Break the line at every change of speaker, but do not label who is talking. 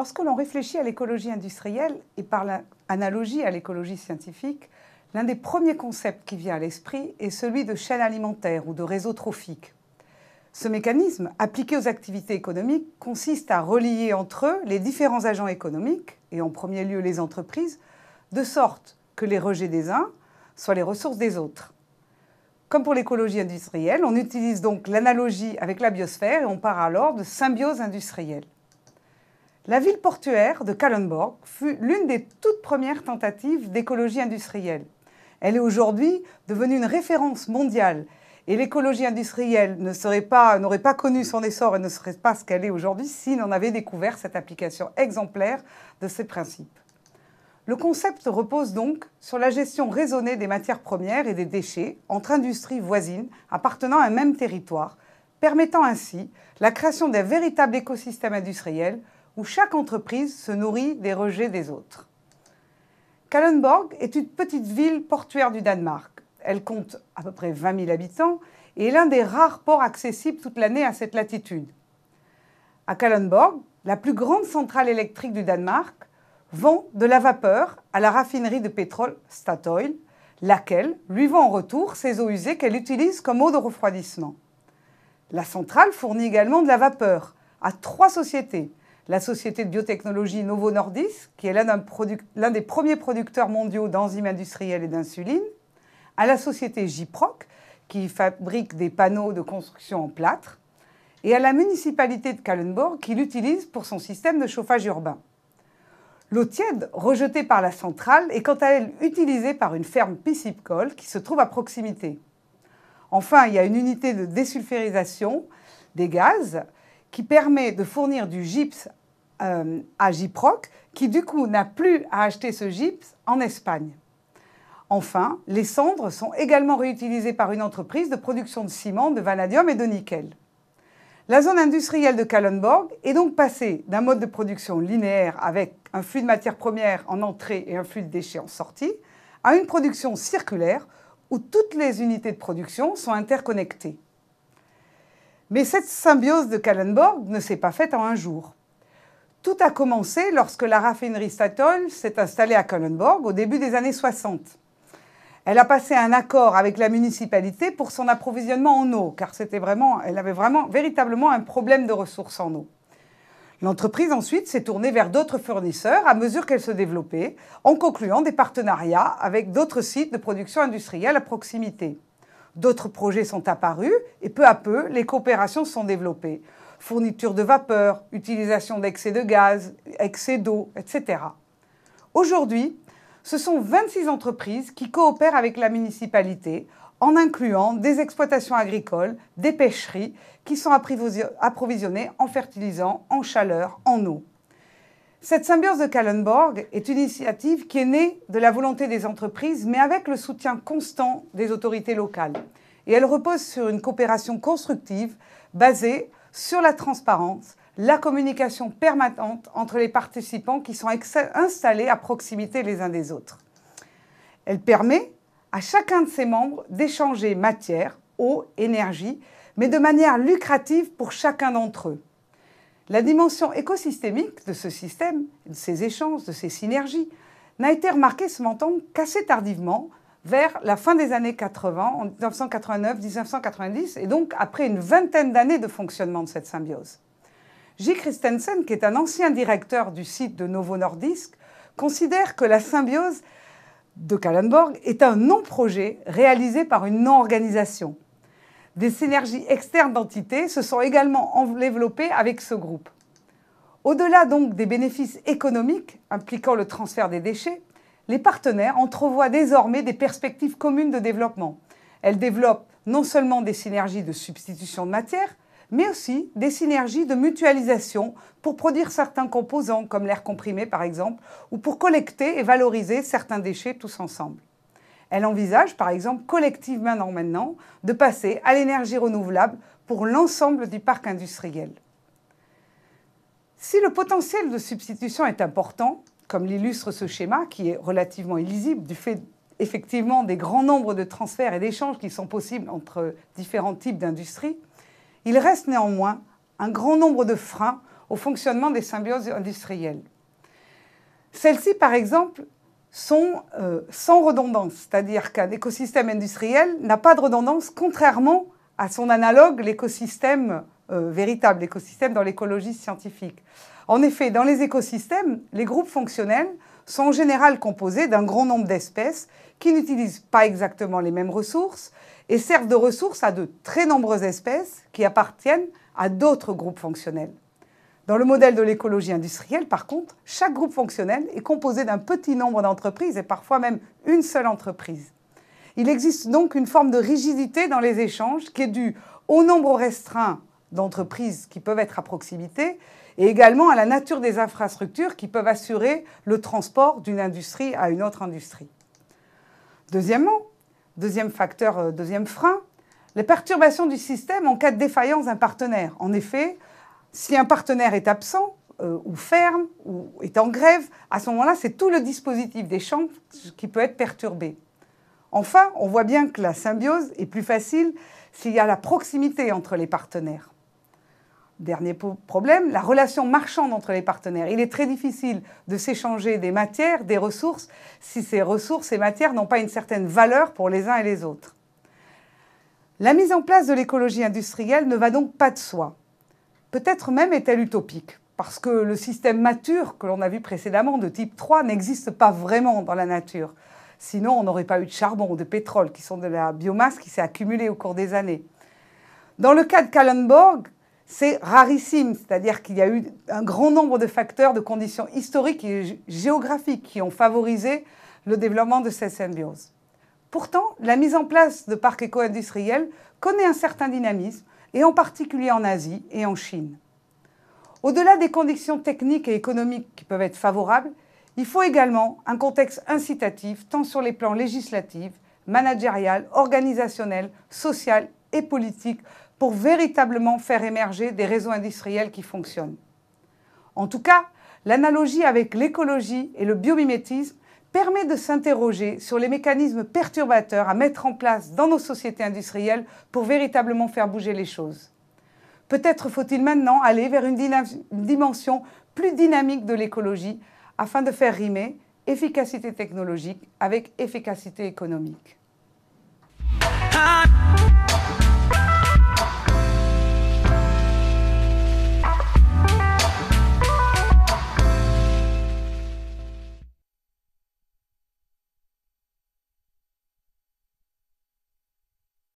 Lorsque l'on réfléchit à l'écologie industrielle et par l'analogie à l'écologie scientifique, l'un des premiers concepts qui vient à l'esprit est celui de chaîne alimentaire ou de réseau trophique. Ce mécanisme, appliqué aux activités économiques, consiste à relier entre eux les différents agents économiques, et en premier lieu les entreprises, de sorte que les rejets des uns soient les ressources des autres. Comme pour l'écologie industrielle, on utilise donc l'analogie avec la biosphère et on part alors de symbiose industrielle. La ville portuaire de Kalundborg fut l'une des toutes premières tentatives d'écologie industrielle. Elle est aujourd'hui devenue une référence mondiale et l'écologie industrielle ne pas, n'aurait pas connu son essor et ne serait pas ce qu'elle est aujourd'hui si l'on avait découvert cette application exemplaire de ces principes. Le concept repose donc sur la gestion raisonnée des matières premières et des déchets entre industries voisines appartenant à un même territoire, permettant ainsi la création d'un véritable écosystème industriel où chaque entreprise se nourrit des rejets des autres. Kalundborg est une petite ville portuaire du Danemark. Elle compte à peu près 20 000 habitants et est l'un des rares ports accessibles toute l'année à cette latitude. À Kalundborg, la plus grande centrale électrique du Danemark vend de la vapeur à la raffinerie de pétrole Statoil, laquelle lui vend en retour ses eaux usées qu'elle utilise comme eau de refroidissement. La centrale fournit également de la vapeur à trois sociétés, la société de biotechnologie Novo Nordisk, qui est l'un des premiers producteurs mondiaux d'enzymes industrielles et d'insuline, à la société Jiproc, qui fabrique des panneaux de construction en plâtre, et à la municipalité de Kallenborg, qui l'utilise pour son système de chauffage urbain. L'eau tiède rejetée par la centrale est quant à elle utilisée par une ferme piscicole qui se trouve à proximité. Enfin, il y a une unité de désulfurisation des gaz qui permet de fournir du gypse euh, à Giproc, qui du coup n'a plus à acheter ce gypse en Espagne. Enfin, les cendres sont également réutilisées par une entreprise de production de ciment, de vanadium et de nickel. La zone industrielle de Kallenborg est donc passée d'un mode de production linéaire avec un flux de matières premières en entrée et un flux de déchets en sortie, à une production circulaire où toutes les unités de production sont interconnectées. Mais cette symbiose de Kallenborg ne s'est pas faite en un jour. Tout a commencé lorsque la raffinerie Statoil s'est installée à Kallenborg au début des années 60. Elle a passé un accord avec la municipalité pour son approvisionnement en eau, car elle avait vraiment, véritablement un problème de ressources en eau. L'entreprise ensuite s'est tournée vers d'autres fournisseurs à mesure qu'elle se développait, en concluant des partenariats avec d'autres sites de production industrielle à proximité. D'autres projets sont apparus et peu à peu, les coopérations se sont développées, fourniture de vapeur, utilisation d'excès de gaz, excès d'eau, etc. Aujourd'hui, ce sont 26 entreprises qui coopèrent avec la municipalité en incluant des exploitations agricoles, des pêcheries qui sont approvisionnées en fertilisants, en chaleur, en eau. Cette symbiose de Kallenborg est une initiative qui est née de la volonté des entreprises, mais avec le soutien constant des autorités locales. Et elle repose sur une coopération constructive basée sur la transparence, la communication permanente entre les participants qui sont installés à proximité les uns des autres. Elle permet à chacun de ses membres d'échanger matière, eau, énergie, mais de manière lucrative pour chacun d'entre eux. La dimension écosystémique de ce système, de ces échanges, de ces synergies, n'a été remarquée ce qu'assez tardivement vers la fin des années 80, en 1989-1990, et donc après une vingtaine d'années de fonctionnement de cette symbiose. J. Christensen, qui est un ancien directeur du site de Novo Nordisk, considère que la symbiose de Kallenborg est un non-projet réalisé par une non-organisation. Des synergies externes d'entités se sont également développées avec ce groupe. Au-delà donc des bénéfices économiques impliquant le transfert des déchets, les partenaires entrevoient désormais des perspectives communes de développement. Elles développent non seulement des synergies de substitution de matière, mais aussi des synergies de mutualisation pour produire certains composants, comme l'air comprimé par exemple, ou pour collecter et valoriser certains déchets tous ensemble. Elles envisagent par exemple collectivement maintenant de passer à l'énergie renouvelable pour l'ensemble du parc industriel. Si le potentiel de substitution est important, comme l'illustre ce schéma qui est relativement illisible du fait effectivement des grands nombres de transferts et d'échanges qui sont possibles entre différents types d'industries, il reste néanmoins un grand nombre de freins au fonctionnement des symbioses industrielles. Celles-ci, par exemple, sont euh, sans redondance, c'est-à-dire qu'un écosystème industriel n'a pas de redondance, contrairement à son analogue, l'écosystème euh, véritable, l'écosystème dans l'écologie scientifique. En effet, dans les écosystèmes, les groupes fonctionnels sont en général composés d'un grand nombre d'espèces qui n'utilisent pas exactement les mêmes ressources et servent de ressources à de très nombreuses espèces qui appartiennent à d'autres groupes fonctionnels. Dans le modèle de l'écologie industrielle, par contre, chaque groupe fonctionnel est composé d'un petit nombre d'entreprises et parfois même une seule entreprise. Il existe donc une forme de rigidité dans les échanges qui est due au nombre restreint d'entreprises qui peuvent être à proximité et également à la nature des infrastructures qui peuvent assurer le transport d'une industrie à une autre industrie. Deuxièmement, deuxième facteur, euh, deuxième frein, les perturbations du système en cas de défaillance d'un partenaire. En effet, si un partenaire est absent, euh, ou ferme, ou est en grève, à ce moment-là, c'est tout le dispositif des champs qui peut être perturbé. Enfin, on voit bien que la symbiose est plus facile s'il y a la proximité entre les partenaires. Dernier problème, la relation marchande entre les partenaires. Il est très difficile de s'échanger des matières, des ressources, si ces ressources et matières n'ont pas une certaine valeur pour les uns et les autres. La mise en place de l'écologie industrielle ne va donc pas de soi. Peut-être même est-elle utopique, parce que le système mature que l'on a vu précédemment de type 3 n'existe pas vraiment dans la nature. Sinon, on n'aurait pas eu de charbon, ou de pétrole, qui sont de la biomasse qui s'est accumulée au cours des années. Dans le cas de Kallenborg, c'est rarissime, c'est-à-dire qu'il y a eu un grand nombre de facteurs, de conditions historiques et géographiques qui ont favorisé le développement de ces symbioses. Pourtant, la mise en place de parcs éco-industriels connaît un certain dynamisme, et en particulier en Asie et en Chine. Au-delà des conditions techniques et économiques qui peuvent être favorables, il faut également un contexte incitatif tant sur les plans législatifs, managérial, organisationnels, social et politique pour véritablement faire émerger des réseaux industriels qui fonctionnent. En tout cas, l'analogie avec l'écologie et le biomimétisme permet de s'interroger sur les mécanismes perturbateurs à mettre en place dans nos sociétés industrielles pour véritablement faire bouger les choses. Peut-être faut-il maintenant aller vers une, dimension plus dynamique de l'écologie afin de faire rimer efficacité technologique avec efficacité économique.